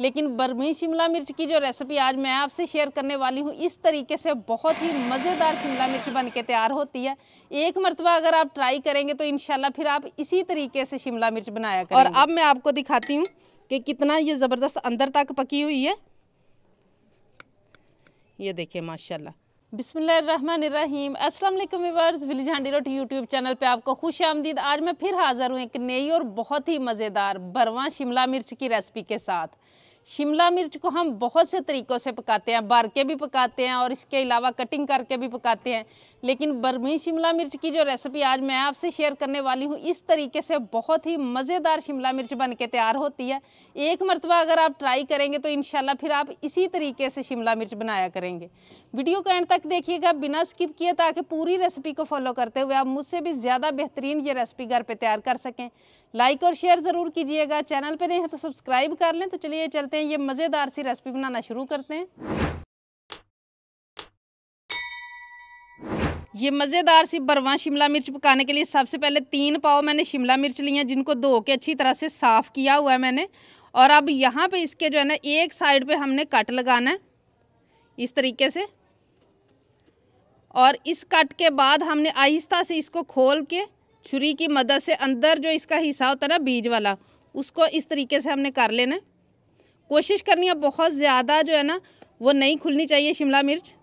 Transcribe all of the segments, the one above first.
लेकिन बर्मी शिमला मिर्च की जो रेसिपी आज मैं आपसे शेयर करने वाली हूँ इस तरीके से बहुत ही मज़ेदार शिमला मिर्च बन के तैयार होती है एक मरतबा अगर आप ट्राई करेंगे तो इन फिर आप इसी तरीके से शिमला मिर्च बनाया करें और अब मैं आपको दिखाती हूँ कि कितना ये ज़बरदस्त अंदर तक पकी हुई है ये देखिए माशाल्लाह बिसमीम असलम विवर्स विलिज रोट यूट्यूब चैनल पे आपको खुश आमदीद आज मैं फिर हाज़िर हूँ एक नई और बहुत ही मज़ेदार बरवा शिमला मिर्च की रेसिपी के साथ शिमला मिर्च को हम बहुत से तरीक़ों से पकाते हैं बार के भी पकाते हैं और इसके अलावा कटिंग करके भी पकाते हैं लेकिन बर्मी शिमला मिर्च की जो रेसिपी आज मैं आपसे शेयर करने वाली हूँ इस तरीके से बहुत ही मज़ेदार शिमला मिर्च बन के तैयार होती है एक मरतबा अगर आप ट्राई करेंगे तो इन फिर आप इसी तरीके से शिमला मिर्च बनाया करेंगे वीडियो को एंड तक देखिएगा बिना स्किप किए ताकि पूरी रेसिपी को फॉलो करते हुए आप मुझसे भी ज़्यादा बेहतरीन ये रेसिपी घर पर तैयार कर सकें लाइक और शेयर ज़रूर कीजिएगा चैनल पर नहीं है तो सब्सक्राइब कर लें तो चलिए चलते हैं ये मज़ेदार सी रेसिपी बनाना शुरू करते हैं ये मज़ेदार सी बरवा शिमला मिर्च पकाने के लिए सबसे पहले तीन पाव मैंने शिमला मिर्च ली है जिनको धो के अच्छी तरह से साफ़ किया हुआ है मैंने और अब यहाँ पे इसके जो है ना एक साइड पे हमने कट लगाना है इस तरीके से और इस कट के बाद हमने आहिस्ता से इसको खोल के छुरी की मदद से अंदर जो इसका हिस्सा होता है ना बीज वाला उसको इस तरीके से हमने कर लेना कोशिश करनी है बहुत ज़्यादा जो है ना वो नहीं खुलनी चाहिए शिमला मिर्च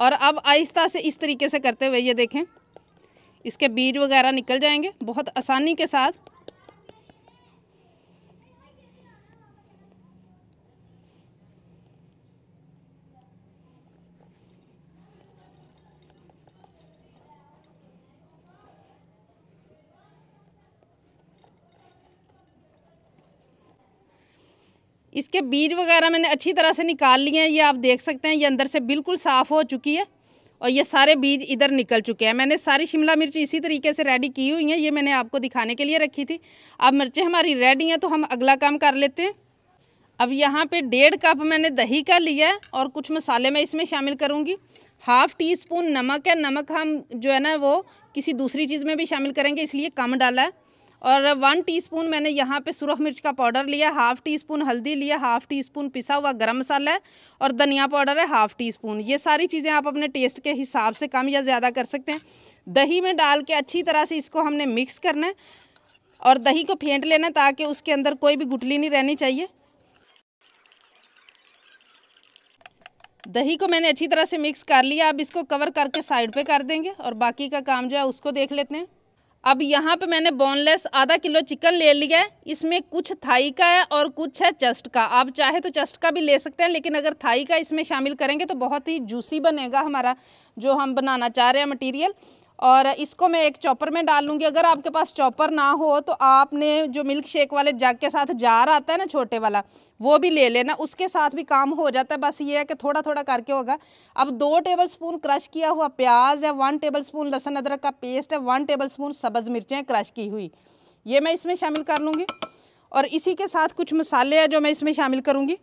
और अब आहिस्ता से इस तरीके से करते हुए ये देखें इसके बीज वगैरह निकल जाएंगे बहुत आसानी के साथ इसके बीज वगैरह मैंने अच्छी तरह से निकाल लिए हैं ये आप देख सकते हैं ये अंदर से बिल्कुल साफ़ हो चुकी है और ये सारे बीज इधर निकल चुके हैं मैंने सारी शिमला मिर्च इसी तरीके से रेडी की हुई हैं ये मैंने आपको दिखाने के लिए रखी थी अब मिर्चें हमारी रेडी हैं तो हम अगला काम कर लेते हैं अब यहाँ पे डेढ़ कप मैंने दही का लिया है और कुछ मसाले मैं इसमें शामिल करूँगी हाफ़ टी स्पून नमक है नमक हम जो है ना वो किसी दूसरी चीज़ में भी शामिल करेंगे इसलिए कम डाला है और वन टीस्पून मैंने यहाँ पे सुरख मिर्च का पाउडर लिया हाफ़ टी स्पून हल्दी लिया हाफ़ टी स्पून पिसा हुआ गरम मसाला है और धनिया पाउडर है हाफ़ टी स्पून ये सारी चीज़ें आप अपने टेस्ट के हिसाब से कम या ज़्यादा कर सकते हैं दही में डाल के अच्छी तरह से इसको हमने मिक्स करना है और दही को फेंट लेना है ताकि उसके अंदर कोई भी गुटली नहीं रहनी चाहिए दही को मैंने अच्छी तरह से मिक्स कर लिया अब इसको कवर करके साइड पे कर देंगे और बाकी का काम जो है उसको देख लेते हैं अब यहाँ पे मैंने बोनलेस आधा किलो चिकन ले लिया है इसमें कुछ थाई का है और कुछ है चस्ट का आप चाहे तो चस्ट का भी ले सकते हैं लेकिन अगर थाई का इसमें शामिल करेंगे तो बहुत ही जूसी बनेगा हमारा जो हम बनाना चाह रहे हैं मटेरियल और इसको मैं एक चॉपर में डाल लूँगी अगर आपके पास चॉपर ना हो तो आपने जो मिल्क शेक वाले जग के साथ जार आता है ना छोटे वाला वो भी ले लेना उसके साथ भी काम हो जाता है बस ये है कि थोड़ा थोड़ा करके होगा अब दो टेबल स्पून क्रश किया हुआ प्याज है वन टेबल स्पून लहसुन अदरक का पेस्ट है वन टेबल स्पून सब्ज़ मिर्चें क्रश की हुई ये मैं इसमें शामिल कर लूँगी और इसी के साथ कुछ मसाले हैं जो मैं इसमें शामिल करूँगी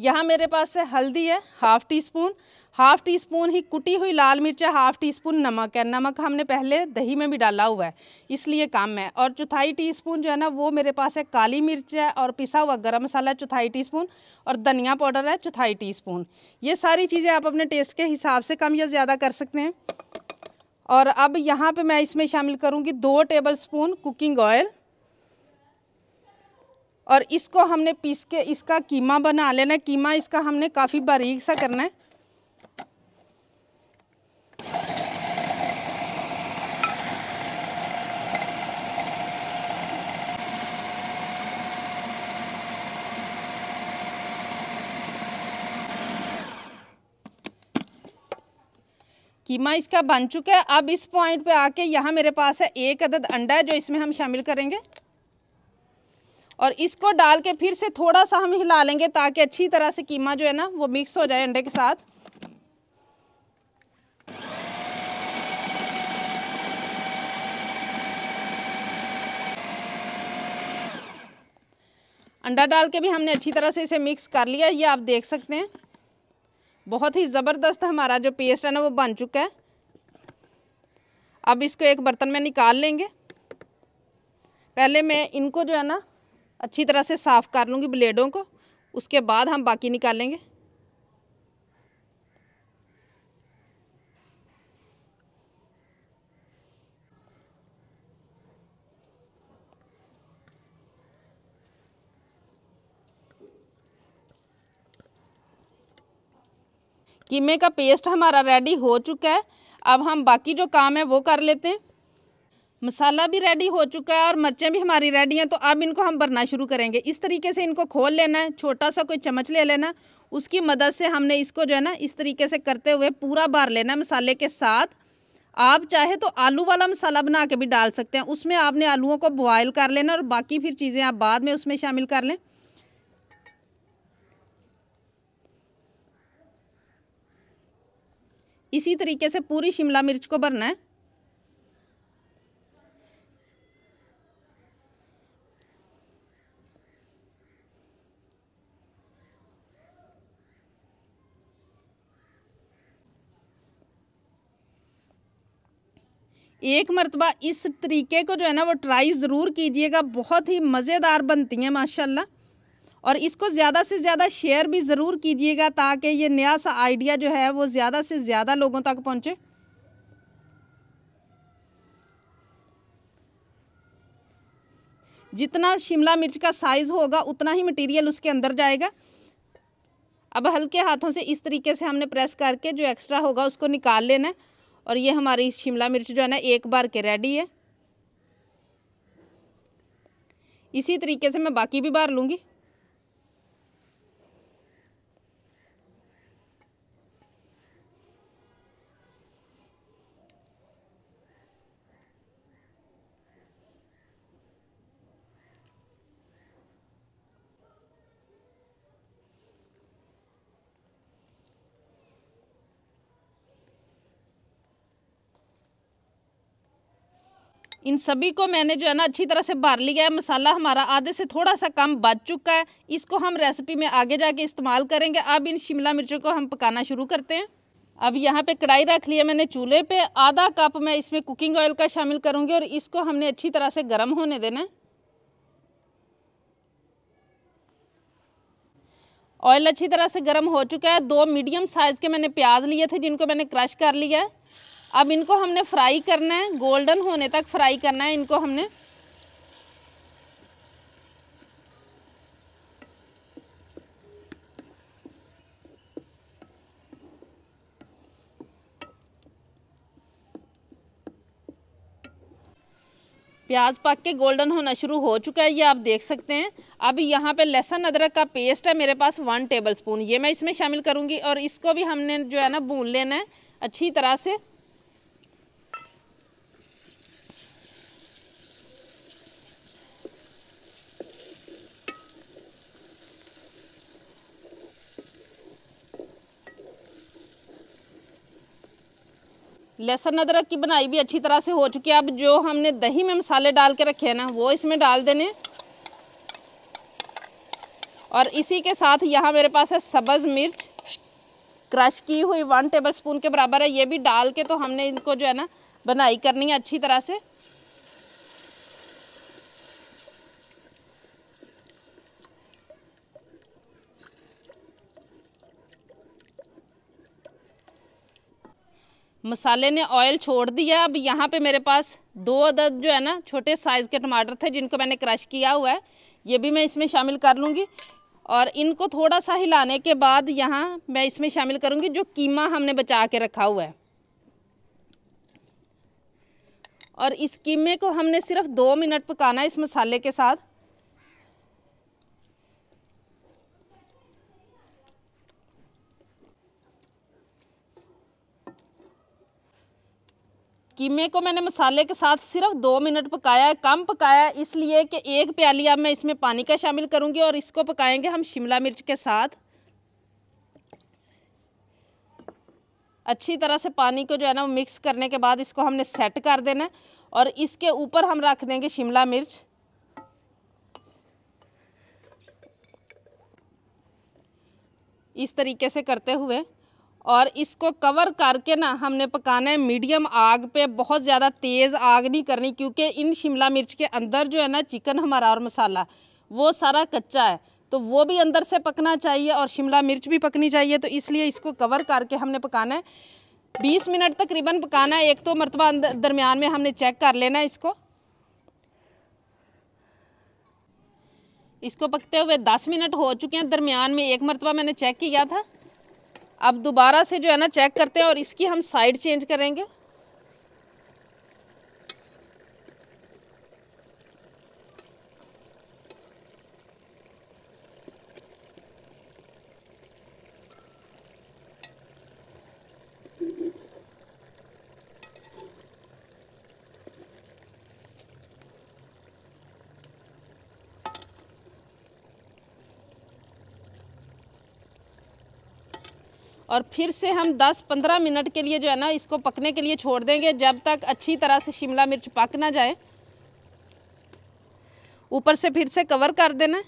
यहाँ मेरे पास है हल्दी है half teaspoon half teaspoon ही कुटी हुई लाल मिर्च है हाफ़ टी स्पून नमक है नमक हमने पहले दही में भी डाला हुआ है इसलिए काम है और चौथाई टी स्पून जो है ना वो मेरे पास है काली मिर्च है और पिसा हुआ गर्म मसाला है चौथाई टी स्पून और धनिया पाउडर है चौथाई टी स्पून ये सारी चीज़ें आप अपने टेस्ट के हिसाब से कम या ज़्यादा कर सकते हैं और अब यहाँ पर मैं इसमें शामिल करूँगी दो टेबल स्पून कुकिंग ऑयल और इसको हमने पीस के इसका कीमा बना लेना कीमा इसका हमने काफ़ी बारीक सा करना है कीमा इसका बन चुका है अब इस पॉइंट पे आके यहाँ मेरे पास है एक अदद अंडा है जो इसमें हम शामिल करेंगे और इसको डाल के फिर से थोड़ा सा हम हिला लेंगे ताकि अच्छी तरह से कीमा जो है ना वो मिक्स हो जाए अंडे के साथ अंडा डाल के भी हमने अच्छी तरह से इसे मिक्स कर लिया ये आप देख सकते हैं बहुत ही ज़बरदस्त हमारा जो पेस्ट है ना वो बन चुका है अब इसको एक बर्तन में निकाल लेंगे पहले मैं इनको जो है ना अच्छी तरह से साफ़ कर लूँगी ब्लेडों को उसके बाद हम बाकी निकालेंगे कीमे का पेस्ट हमारा रेडी हो चुका है अब हम बाकी जो काम है वो कर लेते हैं मसाला भी रेडी हो चुका है और मिर्चें भी हमारी रेडी हैं तो अब इनको हम भरना शुरू करेंगे इस तरीके से इनको खोल लेना है छोटा सा कोई चम्मच ले लेना उसकी मदद से हमने इसको जो है ना इस तरीके से करते हुए पूरा भर लेना है मसाले के साथ आप चाहे तो आलू वाला मसाला बना के भी डाल सकते हैं उसमें आपने आलूओं को बॉयल कर लेना और बाकी फिर चीज़ें आप बाद में उसमें शामिल कर लें इसी तरीके से पूरी शिमला मिर्च को भरना है एक मरतबा इस तरीके को जो है ना वो ट्राई ज़रूर कीजिएगा बहुत ही मज़ेदार बनती हैं माशाल्लाह और इसको ज़्यादा से ज़्यादा शेयर भी ज़रूर कीजिएगा ताकि ये नया सा आइडिया जो है वो ज़्यादा से ज़्यादा लोगों तक पहुँचे जितना शिमला मिर्च का साइज़ होगा उतना ही मटेरियल उसके अंदर जाएगा अब हल्के हाथों से इस तरीके से हमने प्रेस करके जो एक्स्ट्रा होगा उसको निकाल लेना है और ये हमारी शिमला मिर्च जो है ना एक बार के रेडी है इसी तरीके से मैं बाकी भी बार लूँगी इन सभी को मैंने जो है ना अच्छी तरह से भर लिया है मसाला हमारा आधे से थोड़ा सा कम बच चुका है इसको हम रेसिपी में आगे जाके इस्तेमाल करेंगे अब इन शिमला मिर्चों को हम पकाना शुरू करते हैं अब यहाँ पे कढ़ाई रख लिया मैंने चूल्हे पे आधा कप मैं इसमें कुकिंग ऑयल का शामिल करूँगी और इसको हमने अच्छी तरह से गर्म होने देना है ऑयल अच्छी तरह से गर्म हो चुका है दो मीडियम साइज़ के मैंने प्याज लिए थे जिनको मैंने क्रश कर लिया है अब इनको हमने फ्राई करना है गोल्डन होने तक फ्राई करना है इनको हमने प्याज पक के गोल्डन होना शुरू हो चुका है ये आप देख सकते हैं अब यहाँ पे लहसुन अदरक का पेस्ट है मेरे पास वन टेबलस्पून ये मैं इसमें शामिल करूँगी और इसको भी हमने जो है ना भून लेना है अच्छी तरह से लहसुन अदरक की बनाई भी अच्छी तरह से हो चुकी है अब जो हमने दही में मसाले डाल के रखे हैं ना वो इसमें डाल देने और इसी के साथ यहाँ मेरे पास है सब्ज़ मिर्च क्रश की हुई वन टेबल स्पून के बराबर है ये भी डाल के तो हमने इनको जो है ना बनाई करनी है अच्छी तरह से मसाले ने ऑयल छोड़ दिया अब यहाँ पे मेरे पास दो अदद जो है ना छोटे साइज़ के टमाटर थे जिनको मैंने क्रश किया हुआ है ये भी मैं इसमें शामिल कर लूँगी और इनको थोड़ा सा हिलाने के बाद यहाँ मैं इसमें शामिल करूँगी जो कीमा हमने बचा के रखा हुआ है और इस कीमे को हमने सिर्फ दो मिनट पकाना है इस मसाले के साथ कीमे को मैंने मसाले के साथ सिर्फ दो मिनट पकाया है कम पकाया इसलिए कि एक प्याली अब मैं इसमें पानी का शामिल करूँगी और इसको पकाएंगे हम शिमला मिर्च के साथ अच्छी तरह से पानी को जो है ना मिक्स करने के बाद इसको हमने सेट कर देना और इसके ऊपर हम रख देंगे शिमला मिर्च इस तरीके से करते हुए और इसको कवर करके ना हमने पकाना है मीडियम आग पे बहुत ज़्यादा तेज़ आग नहीं करनी क्योंकि इन शिमला मिर्च के अंदर जो है ना चिकन हमारा और मसाला वो सारा कच्चा है तो वो भी अंदर से पकना चाहिए और शिमला मिर्च भी पकनी चाहिए तो इसलिए इसको कवर करके हमने पकाना है बीस मिनट तकरीबन पकाना है एक तो मरतबा दरमियान में हमने चेक कर लेना है इसको इसको पकते हुए दस मिनट हो चुके हैं दरमियान में एक मरतबा मैंने चेक किया था अब दोबारा से जो है ना चेक करते हैं और इसकी हम साइड चेंज करेंगे और फिर से हम 10-15 मिनट के लिए जो है ना इसको पकने के लिए छोड़ देंगे जब तक अच्छी तरह से शिमला मिर्च पक ना जाए ऊपर से फिर से कवर कर देना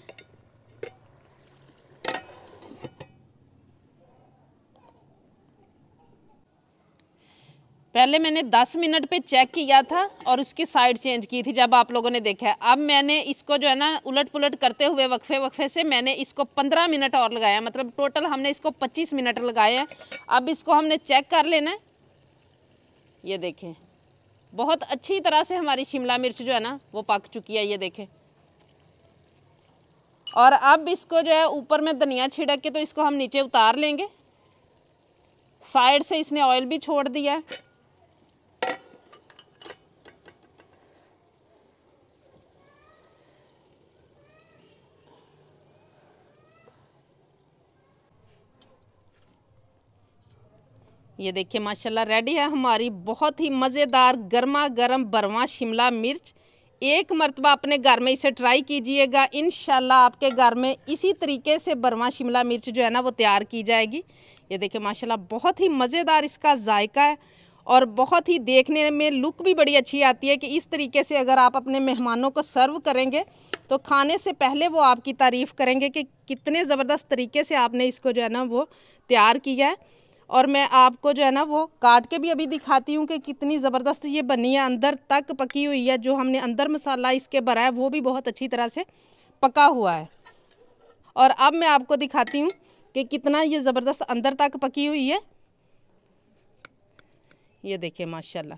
पहले मैंने 10 मिनट पे चेक किया था और उसकी साइड चेंज की थी जब आप लोगों ने देखा अब मैंने इसको जो है ना उलट पुलट करते हुए वक्फे वक्फे से मैंने इसको 15 मिनट और लगाया मतलब टोटल हमने इसको 25 मिनट लगाए हैं अब इसको हमने चेक कर लेना है ये देखें बहुत अच्छी तरह से हमारी शिमला मिर्च जो है ना वो पक चुकी है ये देखें और अब इसको जो है ऊपर में धनिया छिड़क के तो इसको हम नीचे उतार लेंगे साइड से इसने ऑयल भी छोड़ दिया ये देखिए माशाल्लाह रेडी है हमारी बहुत ही मज़ेदार गर्मा गर्म बरवा शिमला मिर्च एक मरतबा अपने घर में इसे ट्राई कीजिएगा इन आपके घर में इसी तरीके से बरवा शिमला मिर्च जो है ना वो तैयार की जाएगी ये देखिए माशाल्लाह बहुत ही मज़ेदार इसका जायका है और बहुत ही देखने में लुक भी बड़ी अच्छी आती है कि इस तरीके से अगर आप अपने मेहमानों को सर्व करेंगे तो खाने से पहले वो आपकी तारीफ़ करेंगे कि कितने ज़बरदस्त तरीके से आपने इसको जो है ना वो तैयार किया है और मैं आपको जो है ना वो काट के भी अभी दिखाती हूँ कि कितनी ज़बरदस्त ये बनी है अंदर तक पकी हुई है जो हमने अंदर मसाला इसके भरा है वो भी बहुत अच्छी तरह से पका हुआ है और अब मैं आपको दिखाती हूँ कि कितना ये ज़बरदस्त अंदर तक पकी हुई है ये देखिए माशाल्लाह